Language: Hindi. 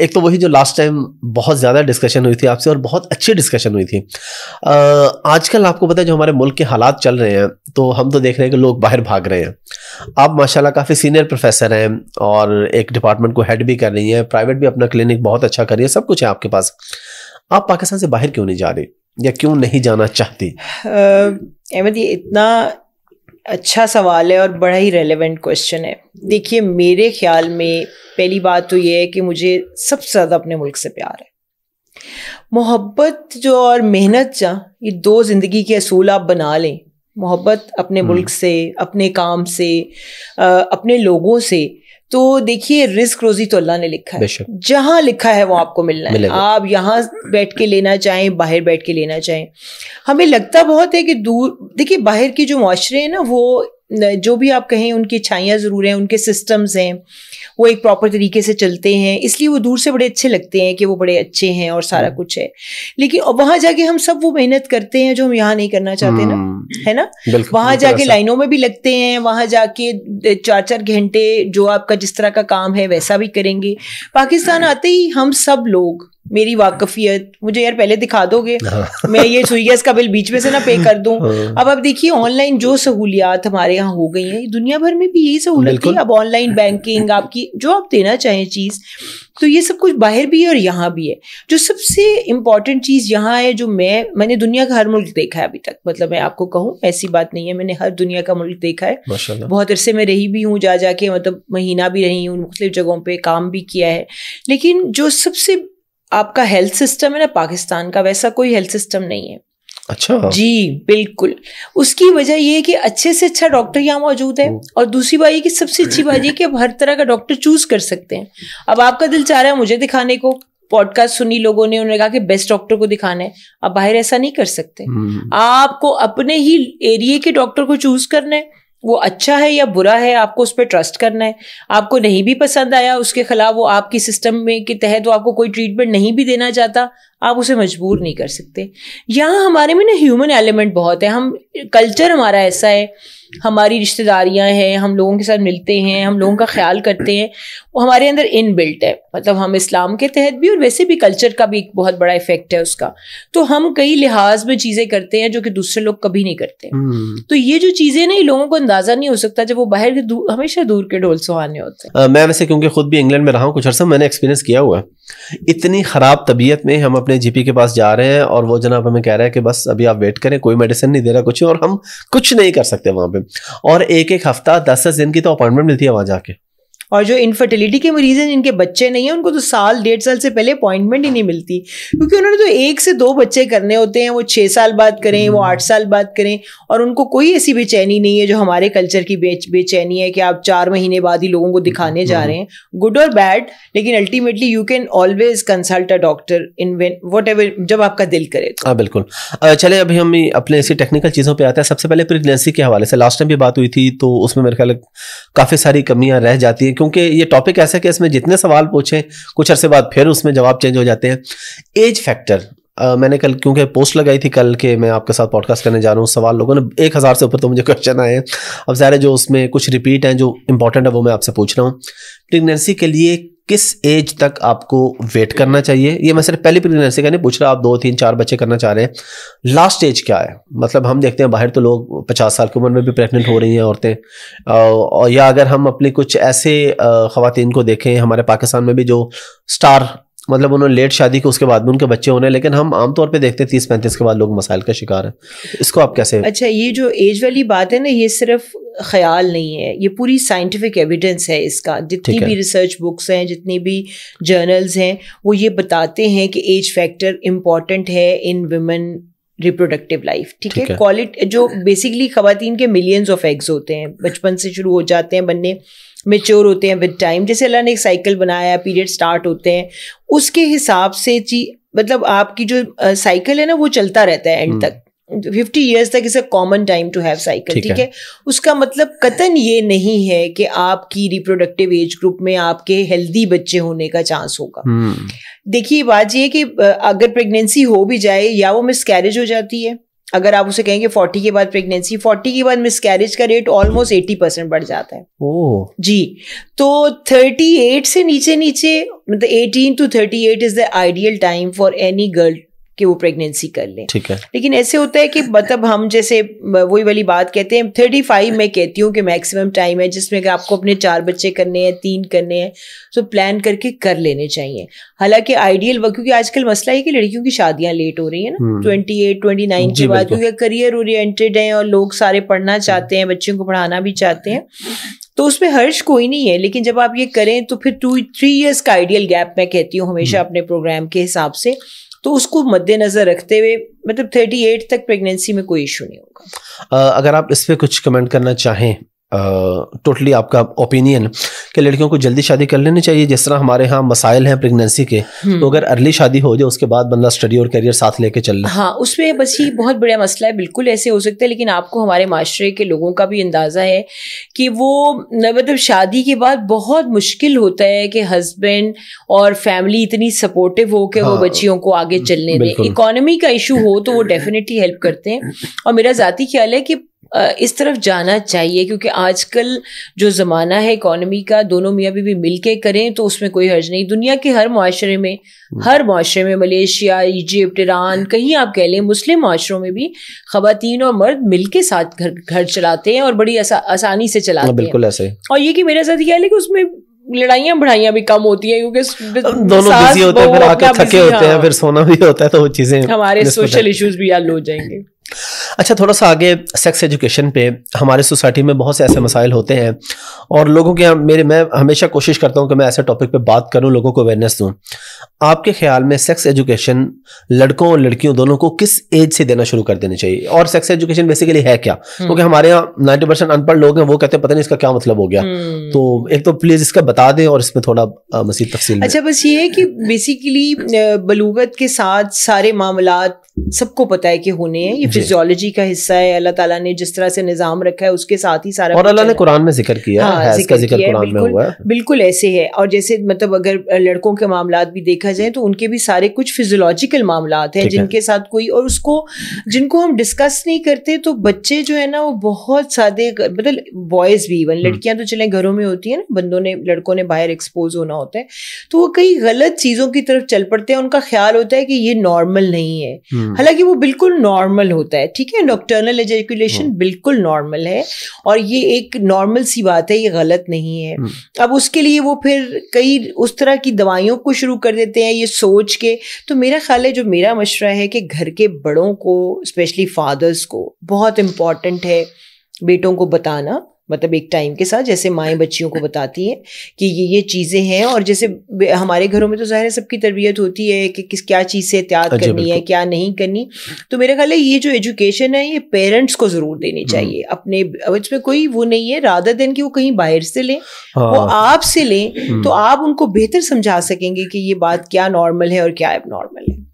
एक तो वही जो लास्ट टाइम बहुत ज़्यादा डिस्कशन हुई थी आपसे और बहुत अच्छी डिस्कशन हुई थी आजकल आपको पता है जो हमारे मुल्क के हालात चल रहे हैं तो हम तो देख रहे हैं कि लोग बाहर भाग रहे हैं आप माशाल्लाह काफ़ी सीनियर प्रोफेसर हैं और एक डिपार्टमेंट को हेड भी कर रही हैं प्राइवेट भी अपना क्लिनिक बहुत अच्छा कर रही है सब कुछ है आपके पास आप पाकिस्तान से बाहर क्यों नहीं जा रही या क्यों नहीं जाना चाहती अहमद ये इतना अच्छा सवाल है और बड़ा ही रेलेवेंट क्वेश्चन है देखिए मेरे ख्याल में पहली बात तो ये है कि मुझे सबसे ज़्यादा अपने मुल्क से प्यार है मोहब्बत जो और मेहनत जहाँ ये दो ज़िंदगी के असूल आप बना लें मोहब्बत अपने हम्म। मुल्क से अपने काम से अपने लोगों से तो देखिए रिस्क रोजी तो अल्लाह ने लिखा है जहां लिखा है वो आपको मिलना है आप यहाँ बैठ के लेना चाहें बाहर बैठ के लेना चाहें हमें लगता बहुत है कि दूर देखिए बाहर के जो माशरे हैं ना वो जो भी आप कहें उनकी छाइयाँ ज़रूर हैं उनके सिस्टम्स हैं वो एक प्रॉपर तरीके से चलते हैं इसलिए वो दूर से बड़े अच्छे लगते हैं कि वो बड़े अच्छे हैं और सारा हम्म। कुछ है लेकिन वहाँ जाके हम सब वो मेहनत करते हैं जो हम यहाँ नहीं करना चाहते ना हम्म। है ना वहाँ जाके लाइनों में भी लगते हैं वहाँ जाके चार चार घंटे जो आपका जिस तरह का काम है वैसा भी करेंगे पाकिस्तान हम्म। आते ही हम सब लोग मेरी वाकफियत मुझे यार पहले दिखा दोगे हाँ। मैं ये सुई गैस का बिल बीच में से ना पे कर दूं हाँ। अब अब देखिए ऑनलाइन जो सहूलियात हमारे यहाँ हो गई हैं दुनिया भर में भी यही सहूलियत थी अब ऑनलाइन बैंकिंग आपकी जो आप देना चाहें चीज़ तो ये सब कुछ बाहर भी है और यहाँ भी है जो सबसे इंपॉर्टेंट चीज़ यहाँ है जो मैं मैंने दुनिया का हर मुल्क देखा है अभी तक मतलब मैं आपको कहूँ ऐसी बात नहीं है मैंने हर दुनिया का मुल्क देखा है बहुत अरसे में रही भी हूँ जा जाके मतलब महीना भी रही हूँ मुख्तलिफ जगहों पर काम भी किया है लेकिन जो सबसे आपका हेल्थ सिस्टम है ना पाकिस्तान का वैसा कोई हेल्थ सिस्टम नहीं है अच्छा जी बिल्कुल उसकी वजह यह है कि अच्छे से अच्छा डॉक्टर यहाँ मौजूद है हम्म। और दूसरी बात ये कि सबसे अच्छी बात ये कि आप हर तरह का डॉक्टर चूज कर सकते हैं अब आपका दिल चाह रहा है मुझे दिखाने को पॉडकास्ट सुनी लोगों ने उन्होंने कहा कि बेस्ट डॉक्टर को दिखाना है आप बाहर ऐसा नहीं कर सकते हम्म। आपको अपने ही एरिए के डॉक्टर को चूज करना है वो अच्छा है या बुरा है आपको उस पर ट्रस्ट करना है आपको नहीं भी पसंद आया उसके खिलाफ वो आपकी सिस्टम में के तहत वो आपको कोई ट्रीटमेंट नहीं भी देना चाहता आप उसे मजबूर नहीं कर सकते यहाँ हमारे में ना ह्यूमन एलिमेंट बहुत है हम कल्चर हमारा ऐसा है हमारी रिश्तेदारियाँ हैं हम लोगों के साथ मिलते हैं हम लोगों का ख्याल करते हैं वो हमारे अंदर इन बिल्ट है मतलब हम इस्लाम के तहत भी और वैसे भी कल्चर का भी एक बहुत बड़ा इफेक्ट है उसका तो हम कई लिहाज में चीज़ें करते हैं जो कि दूसरे लोग कभी नहीं करते हम्म। तो ये जो चीज़ें ना ये लोगों को अंदाज़ा नहीं हो सकता जब वो बाहर के दूर, हमेशा दूर के ढोल सुहाने होते हैं मैं वैसे क्योंकि खुद भी इंग्लैंड में रहा हूँ कुछ अर्सा मैंने एक्सपीरियंस किया हुआ है इतनी ख़राब तबीयत में हम अपने अपने जीपी के पास जा रहे हैं और वो जनाब हमें कह रहा है कि बस अभी आप वेट करें कोई मेडिसिन नहीं दे रहा कुछ और हम कुछ नहीं कर सकते वहाँ पे और एक एक हफ्ता दस दस दिन की तो अपॉइंटमेंट मिलती है वहाँ जाके और जो इनफर्टिलिटी के मरीज हैं जिनके बच्चे नहीं हैं उनको तो साल डेढ़ साल से पहले अपॉइंटमेंट ही नहीं मिलती क्योंकि उन्होंने तो एक से दो बच्चे करने होते हैं वो छः साल बाद करें वो हम्म। आठ साल बाद करें और उनको कोई ऐसी बेचैनी नहीं है जो हमारे कल्चर की बेचैनी है कि आप चार महीने बाद ही लोगों को दिखाने जा हम्म। रहे हैं गुड और बैड लेकिन ultimately you can always consult a doctor in when whatever जब आपका दिल करे तो। हाँ बिल्कुल चले अभी हम अपने ऐसी टेक्निकल चीज़ों पर आते हैं सबसे पहले प्रेगनेंसी के हवाले से लास्ट टाइम भी बात हुई थी तो उसमें मेरे ख्याल काफ़ी सारी कमियाँ रह जाती हैं क्योंकि ये टॉपिक ऐसा कि इसमें जितने सवाल पूछें कुछ अरसे बाद फिर उसमें जवाब चेंज हो जाते हैं एज फैक्टर मैंने कल क्योंकि पोस्ट लगाई थी कल के मैं आपके साथ पॉडकास्ट करने जा रहा हूँ सवाल लोगों ने एक हज़ार से ऊपर तो मुझे क्वेश्चन आए हैं अब ज़ाहिर जो उसमें कुछ रिपीट हैं जो इंपॉर्टेंट है वो मैं आपसे पूछ रहा हूँ प्रेगनेंसी के लिए किस एज तक आपको वेट करना चाहिए ये मैं सिर्फ पहली प्रेगनेंसी का नहीं पूछ रहा आप दो तीन चार बच्चे करना चाह रहे हैं लास्ट एज क्या है मतलब हम देखते हैं बाहर तो लोग पचास साल की उम्र में भी प्रेग्नेंट हो रही हैं औरतें और या अगर हम अपने कुछ ऐसे खातन को देखें हमारे पाकिस्तान में भी जो स्टार मतलब उन्होंने लेट शादी की उसके बाद भी उनके बच्चे होने लेकिन हम आमतौर पे देखते हैं तीस पैंतीस के बाद लोग मसाइल का शिकार हैं इसको आप कैसे अच्छा ये जो एज वाली बात है ना ये सिर्फ ख्याल नहीं है ये पूरी साइंटिफिक एविडेंस है इसका जितनी भी रिसर्च बुक्स हैं जितनी भी जर्नल्स हैं वो ये बताते हैं कि एज फैक्टर इम्पॉर्टेंट है इन वुमेन रिप्रोडक्टिव लाइफ ठीक है क्वालिटी जो बेसिकली खातन के मिलियंस ऑफ एग्स होते हैं बचपन से शुरू हो जाते हैं बनने मेच्योर होते हैं विद टाइम जैसे अल्लाह ने एक साइकिल बनाया पीरियड स्टार्ट होते हैं उसके हिसाब से जी मतलब आपकी जो साइकिल है ना वो चलता रहता है एंड हम्म। तक फिफ्टी ईयर्स तक is a common time to have cycle ठीक है उसका मतलब कतन ये नहीं है कि आपकी रिप्रोडक्टिव एज ग्रुप में आपके हेल्दी बच्चे होने का चांस होगा हम्म। देखिए बात ये कि अगर प्रेगनेंसी हो भी जाए या वो मिस कैरेज हो जाती है अगर आप उसे कहेंगे फोर्टी के बाद प्रेगनेंसी फोर्टी के बाद मिस कैरेज का रेट ऑलमोस्ट एटी परसेंट बढ़ जाता है ओ। जी तो थर्टी एट से नीचे नीचे मतलब eighteen to thirty eight is the ideal time for any girl कि वो प्रेगनेंसी कर लें ठीक है लेकिन ऐसे होता है कि मतलब हम जैसे वही वाली बात कहते हैं थर्टी फाइव मैं कहती हूँ कि मैक्सिमम टाइम है जिसमें कि आपको अपने चार बच्चे करने हैं तीन करने हैं तो प्लान करके कर लेने चाहिए हालांकि आइडियल वक्त क्योंकि आजकल मसला है कि लड़कियों की शादियां हम्म। लेट हो रही है ना ट्वेंटी एट ट्वेंटी नाइन के बाद क्योंकि करियर ओरिएंटेड है और लोग सारे पढ़ना हम्म। चाहते हैं बच्चों को पढ़ाना भी चाहते हैं तो उसमें हर्ष कोई नहीं है लेकिन जब आप ये करें तो फिर टू थ्री इयर्स का आइडियल गैप मैं कहती हूँ हमेशा हम्म। अपने प्रोग्राम के हिसाब से तो उसको मद्देनजर रखते हुए मतलब थर्टी एट तक प्रेगनेंसी में कोई इशू नहीं होगा अगर आप इस पर कुछ कमेंट करना चाहें टोटली आपका ओपिनियन कि लड़कियों को जल्दी शादी कर लेनी चाहिए जिस तरह हमारे यहाँ मसाइल हैं प्रेगनेंसी के हम्म। तो अगर अर्ली शादी हो जाए उसके बाद बंदा स्टडी और करियर साथ लेके चल रहा हाँ उसमें बस ये बहुत बड़ा मसला है बिल्कुल ऐसे हो सकता है लेकिन आपको हमारे माशरे के लोगों का भी अंदाज़ा है कि वो मतलब शादी के बाद बहुत मुश्किल होता है कि हस्बैंड और फैमिली इतनी सपोर्टिव हो कि हाँ, वो बच्चियों को आगे चलने दें इकोनॉमी का इशू हो तो वो डेफिनेटली हेल्प करते हैं और मेरा ज़ाती ख्याल है कि इस तरफ जाना चाहिए क्योंकि आजकल जो ज़माना है इकोनॉमी का दोनों मियाँ भी मिल के करें तो उसमें कोई हर्ज नहीं दुनिया के हर माशरे में हर माशरे में मलेशिया इजिप्ट ईरान कहीं आप कह लें मुस्लिम माशरों में भी ख़वातीन और मर्द मिल के साथ घर घर चलाते हैं और बड़ी आसानी से चलाते हैं बिल्कुल ऐसे और ये कि मेरा साथ ख्याल है कि उसमें लड़ाइयाँ बढ़ाइयाँ भी कम होती हैं क्योंकि दोनों बिजी होते हैं फिर आके थके होते हैं हाँ। फिर सोना भी होता है तो वो चीज़ें हमारे सोशल इश्यूज भी हल हो जाएंगे अच्छा थोड़ा सा आगे सेक्स एजुकेशन पे हमारे सोसाइटी में बहुत से ऐसे मसाइल होते हैं और लोगों के मेरे मैं हमेशा कोशिश करता हूँ कि मैं ऐसे टॉपिक पे बात करूँ लोगों को अवेयरनेस दूँ आपके ख्याल में सेक्स एजुकेशन लड़कों और लड़कियों दोनों को किस एज से देना शुरू कर देनी चाहिए और सेक्स एजुकेशन बेसिकली है क्या हम्म। क्योंकि हमारे यहाँ नाइन्टी परसेंट अनपढ़ लोग हैं वो कहते हैं पता नहीं इसका क्या मतलब हो गया हम्म। तो एक तो प्लीज इसका बता दें और इसमें थोड़ा मसीद तफसी अच्छा बस ये है कि बेसिकली बलूगत के साथ सारे मामला सबको पता है कि होने हैं ये टेक्नोलॉजी का हिस्सा है अल्लाह ताला ने जिस तरह से निज़ाम रखा है उसके साथ ही सारा और अल्लाह ने कुरान में जिक्र किया हाँ, है जिक्र जिक्र कुरान में हुआ है बिल्कुल ऐसे है और जैसे मतलब अगर लड़कों के मामला भी देखा जाए तो उनके भी सारे कुछ फिजोलॉजिकल मामला हैं जिनके साथ कोई और उसको जिनको हम डिस्कस नहीं करते तो बच्चे जो है ना वो बहुत सादे मतलब बॉयज़ भी इवन हम्म। लड़कियाँ तो चले घरों में होती हैं ना बंदों ने लड़कों ने बाहर एक्सपोज होना होता है तो वो कई गलत चीज़ों की तरफ चल पड़ते हैं उनका ख्याल होता है कि ये नॉर्मल नहीं है हम्म। हालांकि वो बिल्कुल नॉर्मल होता है ठीक है ठीक है नॉक्टर्नल एजेकुलेशन बिल्कुल नॉर्मल है और ये एक नॉर्मल सी बात है ये गलत नहीं है हम्म। अब उसके लिए वो फिर कई उस तरह की दवाइयों को शुरू कर देते हैं ये सोच के तो मेरा ख्याल है जो मेरा मशवरा है कि घर के बड़ों को स्पेशली फादर्स को बहुत इम्पॉर्टेंट है बेटों को बताना मतलब एक टाइम के साथ जैसे माएँ बच्चियों को बताती हैं कि ये ये चीज़ें हैं और जैसे हमारे घरों में तो ज़ाहिर है सबकी तरबियत होती है कि किस क्या चीज़ से एहतियात हाँ करनी है क्या नहीं करनी तो मेरा ख्याल है ये जो एजुकेशन है ये पेरेंट्स को ज़रूर देनी हम्म। चाहिए अपने इसमें कोई वो नहीं है राधा दिन कि वो कहीं बाहर से लें हाँ। वो आपसे लें तो हम्म। आप उनको बेहतर समझा सकेंगे कि ये बात क्या नॉर्मल है और क्या एब नॉर्मल है